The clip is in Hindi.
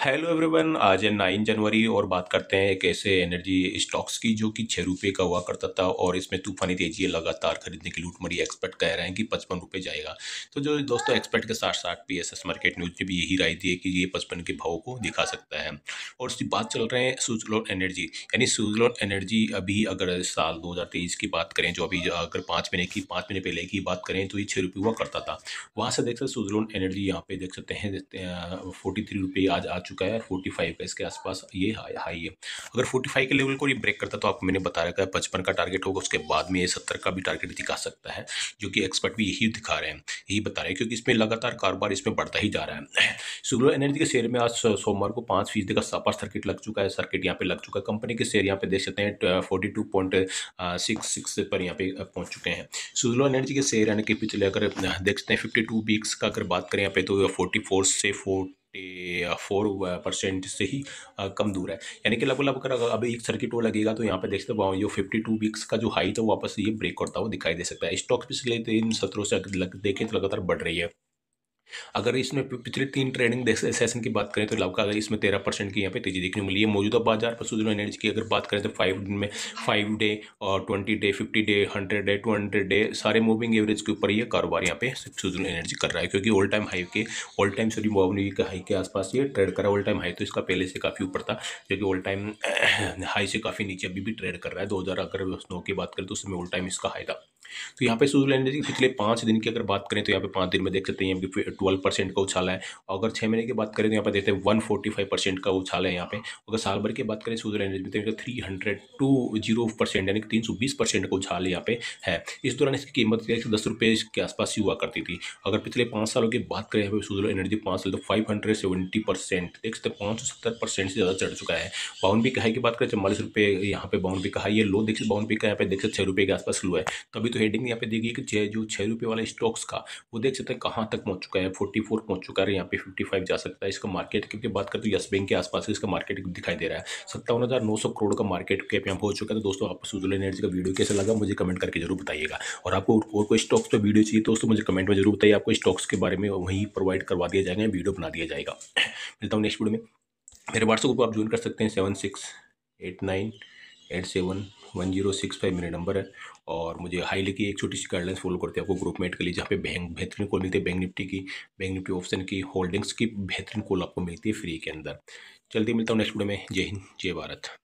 हेलो एवरीवन आज है नाइन जनवरी और बात करते हैं एक ऐसे एनर्जी स्टॉक्स की जो कि छः रुपये का हुआ करता था और इसमें तूफानी तेजी है लगातार खरीदने की लूटमरी एक्सपर्ट कह रहे हैं कि पचपन रुपये जाएगा तो जो दोस्तों एक्सपर्ट के साथ साथ पीएसएस मार्केट न्यूज़ ने भी यही राय दी है कि ये पचपन के भाव को दिखा सकता है और उसकी बात चल रहे हैं सुजलोन एनर्जी यानी सुजलोन एनर्जी अभी अगर साल 2023 की बात करें जो अभी अगर पाँच महीने की पाँच महीने पहले की बात करें तो ये छः रुपये हुआ करता था वहाँ से देख सकते सुजलोन एनर्जी यहाँ पे देख सकते हैं फोर्टी थ्री रुपये आज आ चुका है फोर्टी फाइव का इसके आसपास ये हाई है अगर फोर्टी फाइव के लेवल को ये ब्रेक करता तो आपको मैंने बता रखा है पचपन का टारगेट होगा उसके बाद में ये सत्तर का भी टारगेट दिखा सकता है जो कि एक्सपर्ट भी यही दिखा रहे हैं यही बता रहे हैं क्योंकि इसमें लगातार कारोबार इसमें बढ़ता ही जा रहा है सुजलोन एनर्जी के शेयर में आज सोमवार को पाँच फीसदी का पर सर्किट लग चुका है सर्किट यहाँ पे लग चुका है कंपनी के शेयर यहाँ पे देख सकते हैं forty two point six six पर यहाँ पे पहुँच चुके हैं सुजलो एनर्जी के शेयर यानी कि पिछले अगर देख सकते हैं फिफ्टी टू वीक्स का अगर बात करें यहाँ पे तो फोर्टी फोर से फोर फोर परसेंट से ही कम दूर है यानी कि लगभग लगभग अगर अभी एक सर्किट वो लगेगा तो यहाँ पे देख सकते हो जो फिफ्टी टू वीक्स का जो हाई था वापस ये ब्रेक करता हुआ दिखाई दे सकता है स्टॉक पिछले तीन सत्रों से देखें तो लगातार बढ़ रही है अगर इसमें पिछले तीन ट्रेडिंग सेशन की बात करें तो लाभ का अगर इसमें तेरह परसेंट की यहाँ पे तेजी देखने को मिली है मौजूदा बाजार पर सुजलो एनर्जी की अगर बात करें तो फाइव दिन में फाइव डे और twenty day fifty day hundred day two hundred day सारे मूविंग एवरेज के ऊपर ये कारोबार यहाँ पे सुजलो एनर्जी कर रहा है क्योंकि ओल्ड टाइम हाई के ऑल टाइम सॉरी मोबनी के हाई के आसपास ये ट्रेड करा ऑल टाइम हाई तो इसका पहले से काफ़ी ऊपर था जो कि ऑल टाइम हाई से काफ़ी नीचे अभी भी ट्रेड कर रहा है दो अगर स्नो की बात करें तो उसमें ओल्ड टाइम इसका हाई था तो यहाँ पे सोशल एनर्जी पिछले पाँच दिन की अगर बात करें तो यहाँ पे पाँच दिन में देख सकते हैं कि ट्वेल्व परसेंट का उछाला है और अगर छः महीने की बात करें तो यहाँ पे देखते हैं वन फोर्टी फाइव परसेंट का उछाला है यहाँ पे अगर साल भर की बात करें सोशल एनर्जी में तो three hundred two zero percent यानी कि तीन सौ बीस परसेंट का उछाल यहाँ पे है इस दौरान इसकी कीमत एक सौ दस रुपये के आसपास ही हुआ करती थी अगर पिछले पाँच सालों की बात करें यहाँ पे सोशल एनर्जी पाँच साल तो फाइव हंड्रेड सेवेंटी परसेंट देख सकते पाँच सौ सत्तर परसेंट से ज़्यादा चढ़ चुका है बाउंड भी कहा की बात करें तो चौवालीस रुपये यहाँ पे बाउंड भी कहा ये लो देख सकते बाउंड भी कहा यहाँ पे देख सकते छः रुपये के आसपास लो है तभी तो तो हेडिंग यहाँ पे देखिए कि जो छः रुपये वाला स्टॉक्स का वो देख सकते हैं कहाँ तक पहुँच चुका है फोर्टी फोर पहुँच चुका है यहाँ पे फिफ्टी फाइव जा सकता है इसका मार्केट कैप की बात करें तो यस बैंक के आसपास इसका मार्केट दिखाई दे रहा है सत्तावन हज़ार नौ सौ करोड़ का मार्केट कैप यहाँ पहुँच चुका है तो दोस्तों आपको सुजुल एनर्जी का वीडियो कैसे लगा मुझे कमेंट करके जरूर बताइएगा और आपको और कोई स्टॉक्स पर वीडियो चाहिए तो दोस्तों मुझे कमेंट में जरूर बताइए आपको स्टॉक्स के बारे में वहीं प्रोवाइड करवा दिया जाएगा वीडियो बना दिया जाएगा मिलता हूँ नेक्स्ट वीडियो में मेरे व्हाट्सएप ग्रुप आप ज्वाइन कर सकते हैं seven six eight nine eight seven one zero six five मेरा नंबर है और मुझे हाई लिखी एक छोटी सी गाइडलाइंस फॉलो करते हैं आपको ग्रुप मेट के लिए जहाँ पे बैंक बेहतरीन कॉल मिलती है बैंक निफ्टी की बैंक निफ्टी ऑप्शन की होल्डिंग्स की बेहतरीन कॉल आपको मिलती है फ्री के अंदर जल्दी मिलता हूँ नेक्स्ट वीडियो में जय हिंद जय भारत